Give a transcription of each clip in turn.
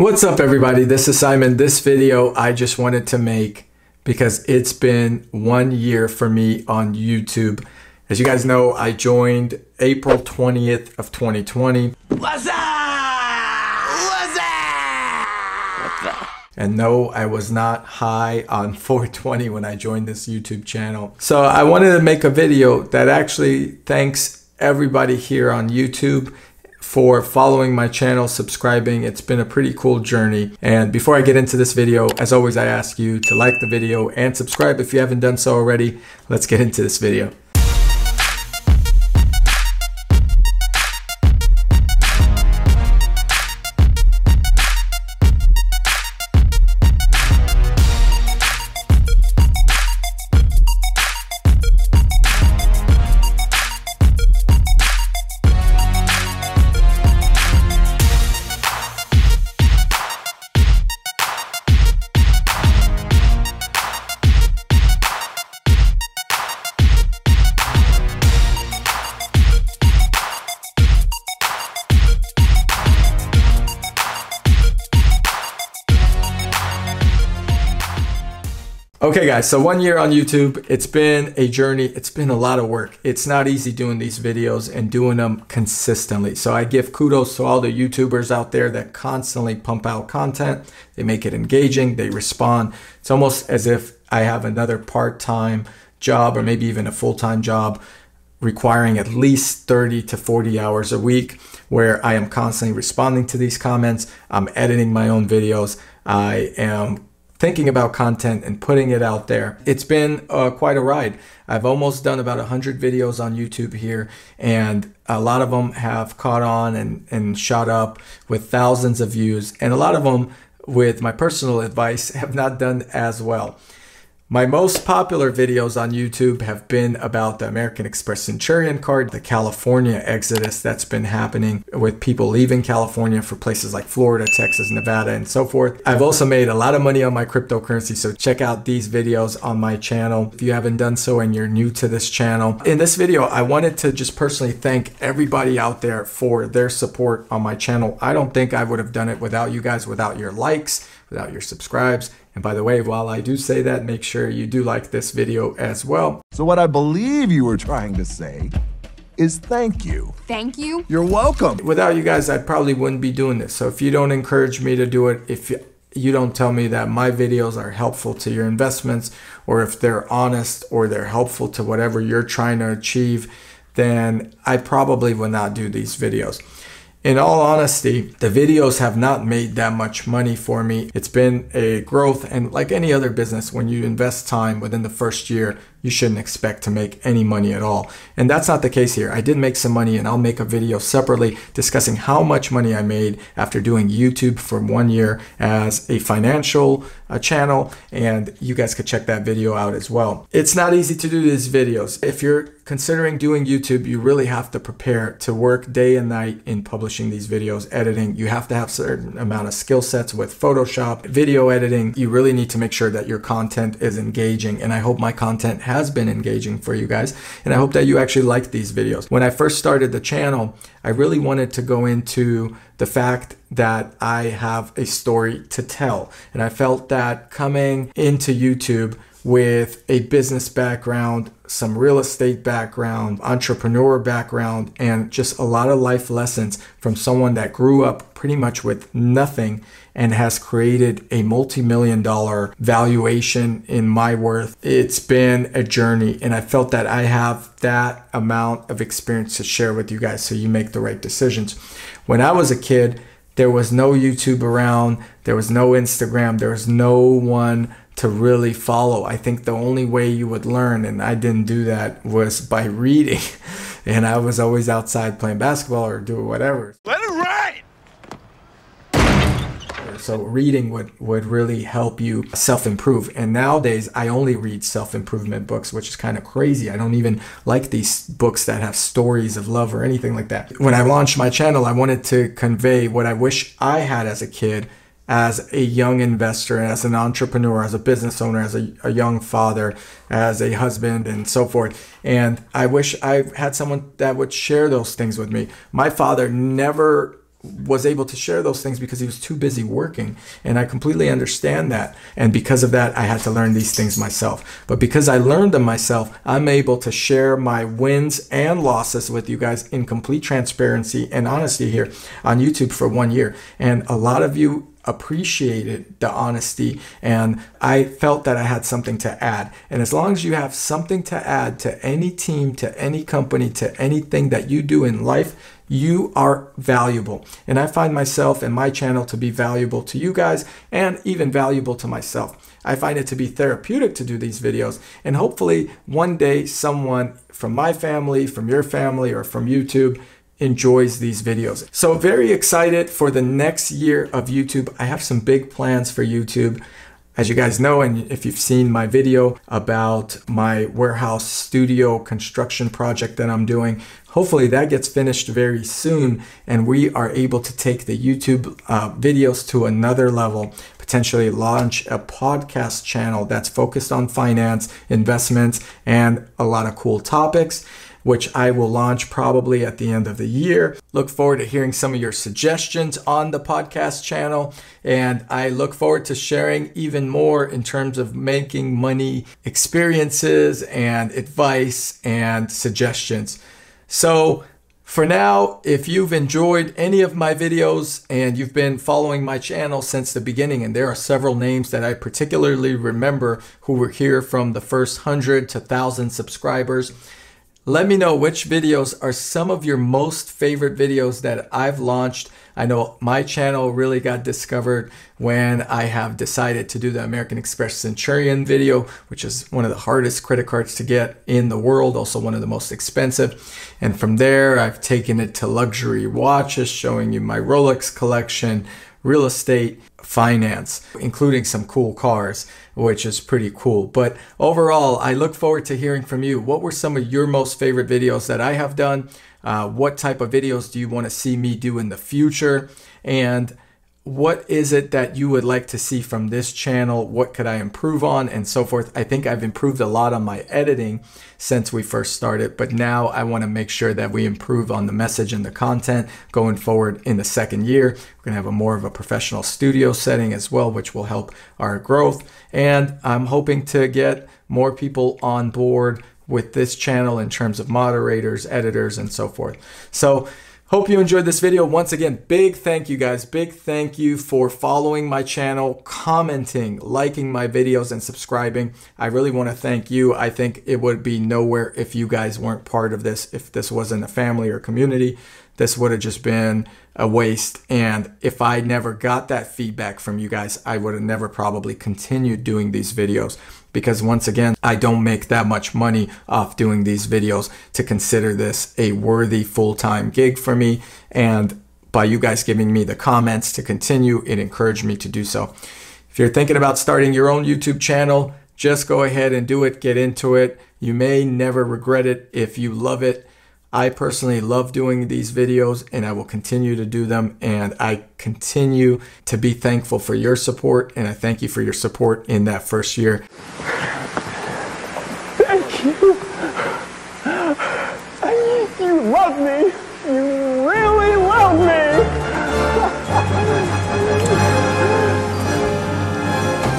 What's up everybody? This is Simon. This video I just wanted to make because it's been one year for me on YouTube. As you guys know, I joined April 20th of 2020. What's up? What's up? and no, I was not high on 420 when I joined this YouTube channel. So I wanted to make a video that actually thanks everybody here on YouTube for following my channel, subscribing. It's been a pretty cool journey. And before I get into this video, as always, I ask you to like the video and subscribe if you haven't done so already. Let's get into this video. Okay, guys, so one year on YouTube, it's been a journey. It's been a lot of work. It's not easy doing these videos and doing them consistently. So I give kudos to all the YouTubers out there that constantly pump out content. They make it engaging, they respond. It's almost as if I have another part time job or maybe even a full time job requiring at least 30 to 40 hours a week where I am constantly responding to these comments. I'm editing my own videos. I am thinking about content and putting it out there. It's been uh, quite a ride. I've almost done about 100 videos on YouTube here, and a lot of them have caught on and, and shot up with thousands of views, and a lot of them with my personal advice have not done as well. My most popular videos on YouTube have been about the American Express Centurion card, the California exodus that's been happening with people leaving California for places like Florida, Texas, Nevada, and so forth. I've also made a lot of money on my cryptocurrency, so check out these videos on my channel if you haven't done so and you're new to this channel. In this video, I wanted to just personally thank everybody out there for their support on my channel. I don't think I would have done it without you guys, without your likes without your subscribes. And by the way, while I do say that, make sure you do like this video as well. So what I believe you were trying to say is thank you. Thank you? You're welcome. Without you guys, I probably wouldn't be doing this. So if you don't encourage me to do it, if you, you don't tell me that my videos are helpful to your investments or if they're honest or they're helpful to whatever you're trying to achieve, then I probably will not do these videos. In all honesty, the videos have not made that much money for me. It's been a growth and like any other business, when you invest time within the first year, you shouldn't expect to make any money at all. And that's not the case here. I did make some money and I'll make a video separately discussing how much money I made after doing YouTube for one year as a financial uh, channel. And you guys could check that video out as well. It's not easy to do these videos. If you're considering doing YouTube, you really have to prepare to work day and night in publishing these videos, editing. You have to have certain amount of skill sets with Photoshop, video editing. You really need to make sure that your content is engaging. And I hope my content has been engaging for you guys. And I hope that you actually like these videos. When I first started the channel, I really wanted to go into the fact that I have a story to tell. And I felt that coming into YouTube, with a business background, some real estate background, entrepreneur background, and just a lot of life lessons from someone that grew up pretty much with nothing and has created a multi million dollar valuation in my worth. It's been a journey, and I felt that I have that amount of experience to share with you guys so you make the right decisions. When I was a kid, there was no YouTube around, there was no Instagram, there was no one to really follow. I think the only way you would learn, and I didn't do that, was by reading. And I was always outside playing basketball or doing whatever. Let it ride! So reading would, would really help you self-improve. And nowadays, I only read self-improvement books, which is kind of crazy. I don't even like these books that have stories of love or anything like that. When I launched my channel, I wanted to convey what I wish I had as a kid as a young investor, as an entrepreneur, as a business owner, as a, a, young father, as a husband, and so forth. And I wish I had someone that would share those things with me. My father never was able to share those things because he was too busy working. And I completely understand that. And because of that, I had to learn these things myself. But because I learned them myself, I'm able to share my wins and losses with you guys in complete transparency and honesty here on YouTube for one year. And a lot of you appreciated the honesty and I felt that I had something to add. And as long as you have something to add to any team, to any company, to anything that you do in life, you are valuable. And I find myself and my channel to be valuable to you guys and even valuable to myself. I find it to be therapeutic to do these videos. And hopefully, one day, someone from my family, from your family, or from YouTube enjoys these videos. So very excited for the next year of YouTube. I have some big plans for YouTube. As you guys know, and if you've seen my video about my warehouse studio construction project that I'm doing, hopefully that gets finished very soon and we are able to take the YouTube uh, videos to another level, potentially launch a podcast channel that's focused on finance, investments, and a lot of cool topics which I will launch probably at the end of the year. Look forward to hearing some of your suggestions on the podcast channel. And I look forward to sharing even more in terms of making money experiences and advice and suggestions. So, for now, if you've enjoyed any of my videos and you've been following my channel since the beginning, and there are several names that I particularly remember who were here from the first 100 to 1,000 subscribers, let me know which videos are some of your most favorite videos that I've launched. I know my channel really got discovered when I have decided to do the American Express Centurion video, which is one of the hardest credit cards to get in the world, also one of the most expensive. And from there, I've taken it to luxury watches, showing you my Rolex collection, real estate finance, including some cool cars, which is pretty cool. But overall, I look forward to hearing from you. What were some of your most favorite videos that I have done? Uh, what type of videos do you want to see me do in the future? And what is it that you would like to see from this channel? What could I improve on and so forth? I think I've improved a lot on my editing since we first started, but now I want to make sure that we improve on the message and the content going forward in the second year. We're going to have a more of a professional studio setting as well, which will help our growth. And I'm hoping to get more people on board with this channel in terms of moderators, editors, and so forth. So Hope you enjoyed this video. Once again, big thank you guys. Big thank you for following my channel, commenting, liking my videos, and subscribing. I really want to thank you. I think it would be nowhere if you guys weren't part of this. If this wasn't a family or community, this would have just been a waste. And if I never got that feedback from you guys, I would have never probably continued doing these videos because once again, I don't make that much money off doing these videos to consider this a worthy full-time gig for me. And by you guys giving me the comments to continue, it encouraged me to do so. If you're thinking about starting your own YouTube channel, just go ahead and do it, get into it. You may never regret it if you love it I personally love doing these videos and I will continue to do them. And I continue to be thankful for your support. And I thank you for your support in that first year. Thank you. you, you love me. You really love me.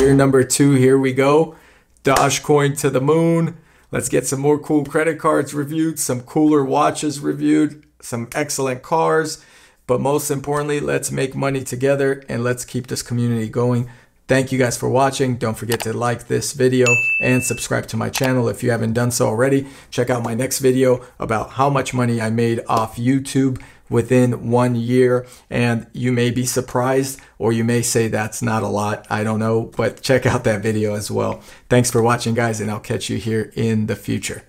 year number two, here we go. Dogecoin to the moon. Let's get some more cool credit cards reviewed, some cooler watches reviewed, some excellent cars. But most importantly, let's make money together and let's keep this community going. Thank you guys for watching. Don't forget to like this video and subscribe to my channel if you haven't done so already. Check out my next video about how much money I made off YouTube within one year. And you may be surprised or you may say that's not a lot. I don't know, but check out that video as well. Thanks for watching guys and I'll catch you here in the future.